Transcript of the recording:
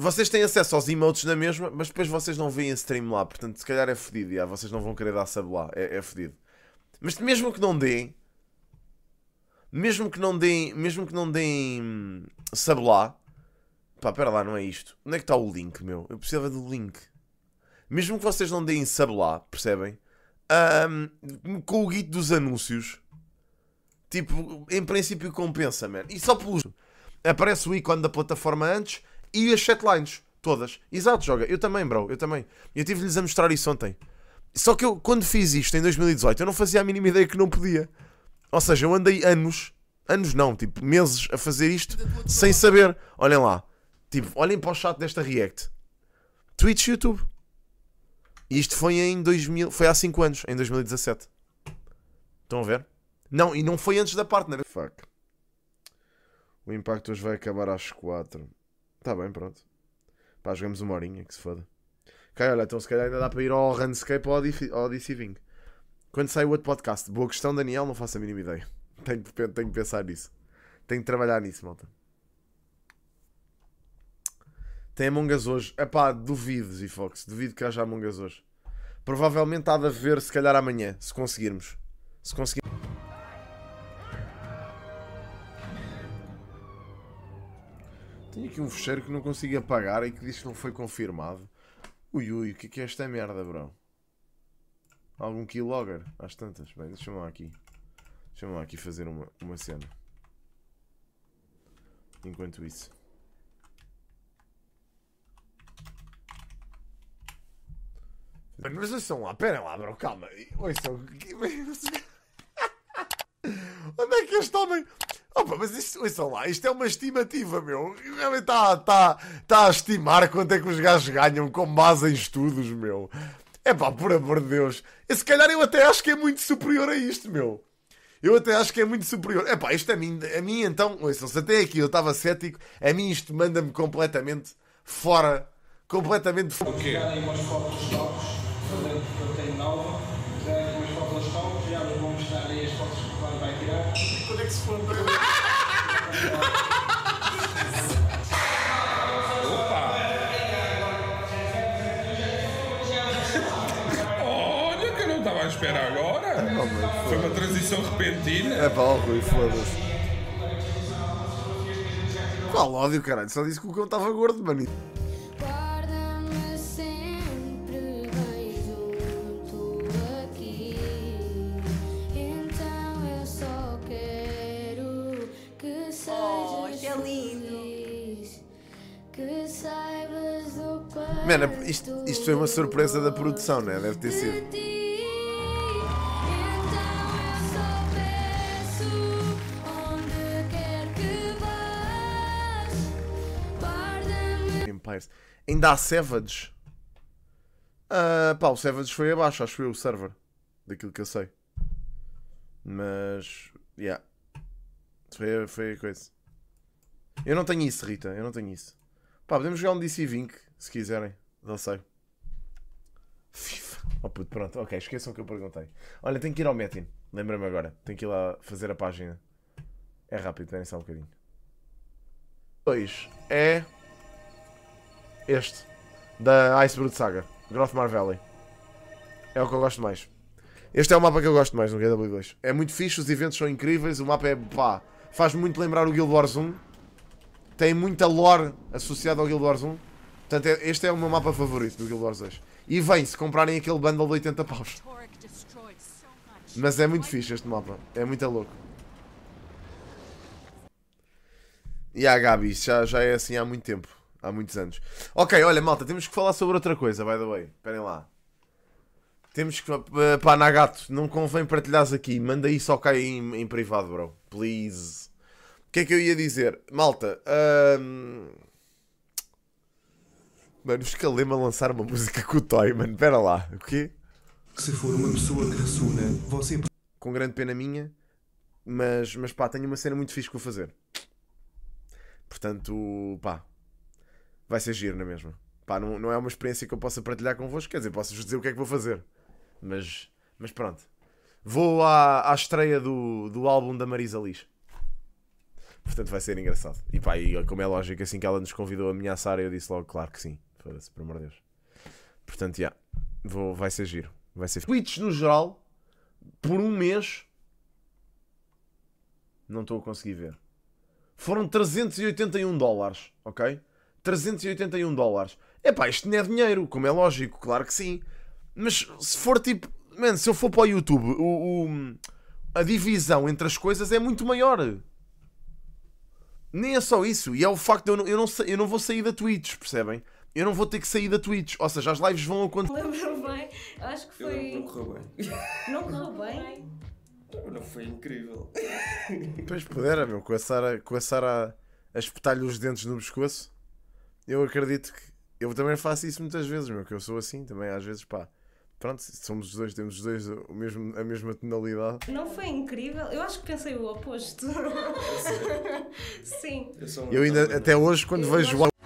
Vocês têm acesso aos emotes na mesma, mas depois vocês não veem stream lá, portanto se calhar é fodido, já, vocês não vão querer dar sub lá, é, é fodido. Mas mesmo que não deem, mesmo que não deem, mesmo que não deem hum, sub lá, pá, pera lá, não é isto. Onde é que está o link, meu? Eu precisava do link. Mesmo que vocês não deem sub lá, percebem? Um, com o guito dos anúncios, tipo, em princípio compensa, man. E só pelo. Aparece o ícone da plataforma antes e as setlines, todas. Exato, joga. Eu também, bro, eu também. Eu tive-lhes a mostrar isso ontem. Só que eu, quando fiz isto em 2018, eu não fazia a mínima ideia que não podia. Ou seja, eu andei anos, anos não, tipo meses, a fazer isto sem saber. Olhem lá, tipo, olhem para o chat desta React. Twitch, YouTube. E isto foi em 2000, foi há 5 anos, em 2017. Estão a ver? Não, e não foi antes da partner. Né? Fuck. O impacto hoje vai acabar às 4. Está bem, pronto. Pá, jogamos uma horinha, que se foda. Ok, olha, então se calhar ainda dá para ir ao Runscape ou ao ao Ving. Quando sai o outro podcast? Boa questão, Daniel, não faço a mínima ideia. Tenho, tenho que pensar nisso. Tenho que trabalhar nisso, malta. Tem Among Us hoje. Epá, duvido, e fox Duvido que haja Among Us hoje. Provavelmente há de haver, se calhar amanhã, se conseguirmos. Se conseguirmos. Tenho aqui um fecheiro que não consigo apagar e que diz que não foi confirmado. Ui, ui, o que é, que é esta merda, bro? Algum keylogger? Às tantas. Bem, deixa-me lá aqui. Deixa-me lá aqui fazer uma, uma cena. Enquanto isso. Mas ouçam lá, pera lá, bro, calma. Ouçam. Onde é que este homem. Opa, mas isto, ouçam lá, isto é uma estimativa, meu. Realmente está tá, tá a estimar quanto é que os gajos ganham com base em estudos, meu. É pá, por amor de Deus. E se calhar eu até acho que é muito superior a isto, meu. Eu até acho que é muito superior. É pá, isto a mim, a mim então, ouçam, se até aqui eu estava cético, a mim isto manda-me completamente fora. Completamente fora. O quê? Quando é que se Opa! Olha que eu não estava a esperar agora. É, foi uma transição repentina. É pau, Rui, foda-se. Qual ódio, caralho? Só disse que o estava gordo, mano. Mano, isto, isto foi uma surpresa da produção, né? Deve ter sido. Empires. Ainda há Savage. Uh, pá, o Savage foi abaixo, acho que foi o server. Daquilo que eu sei. Mas. Yeah. Foi, foi a coisa. Eu não tenho isso, Rita. Eu não tenho isso. Pá, podemos jogar um DC Vink. Se quiserem, não sei. FIFA. Oh puto, pronto, ok, esqueçam o que eu perguntei. Olha, tenho que ir ao Metin, lembra-me agora. Tenho que ir lá fazer a página. É rápido, esperem só um bocadinho. 2 é. Este. Da Ice Brood Saga. Grothmar Valley. É o que eu gosto mais. Este é o mapa que eu gosto mais no GW2. É muito fixe, os eventos são incríveis, o mapa é pá. Faz muito lembrar o Guild Wars 1. Tem muita lore associada ao Guild Wars 1. Portanto, é, este é o meu mapa favorito do Guild Wars 2. E vem se comprarem aquele bundle de 80 paus. Mas é muito fixe este mapa. É muito louco. E a Gabi, já, já é assim há muito tempo. Há muitos anos. Ok, olha, malta, temos que falar sobre outra coisa, by the way. Esperem lá. Temos que. Eh, pá, Nagato, não convém partilhares aqui. Manda isso ao Kai em, em privado, bro. Please. O que é que eu ia dizer? Malta, hum... Mano, os Calema lançaram uma música com o Toy, mano. Pera lá, o quê? Se for uma pessoa graçuna, você. Com grande pena minha, mas, mas pá, tenho uma cena muito fixe para fazer. Portanto, pá, vai ser giro na é mesma. Pá, não, não é uma experiência que eu possa partilhar convosco, quer dizer, posso-vos dizer o que é que vou fazer. Mas, mas pronto. Vou à, à estreia do, do álbum da Marisa Liz. Portanto, vai ser engraçado. E pá, e como é lógico, assim que ela nos convidou a ameaçar, eu disse logo, claro que sim. Foda-se, amor de Deus. Portanto, já. Yeah, vai ser giro. Vai ser. Twitch no geral, por um mês, não estou a conseguir ver. Foram 381 dólares, ok? 381 dólares. é pá, isto não é dinheiro, como é lógico, claro que sim. Mas se for tipo. Mano, se eu for para o YouTube, o, o, a divisão entre as coisas é muito maior. Nem é só isso. E é o facto de eu não, eu não, eu não vou sair da Twitch, percebem? eu não vou ter que sair da Twitch. Ou seja, as lives vão acontecer. Lembro bem, acho que foi. Eu não, correu bem. Não correu bem? Não foi incrível. Pois pudera, meu, com a Sara, a, a espetar-lhe os dentes no pescoço. Eu acredito que. Eu também faço isso muitas vezes, meu, que eu sou assim também, às vezes, pá. Pronto, somos os dois, temos os dois o mesmo, a mesma tonalidade. Não foi incrível? Eu acho que pensei o oposto. Sim. Eu, ainda, até hoje, quando eu vejo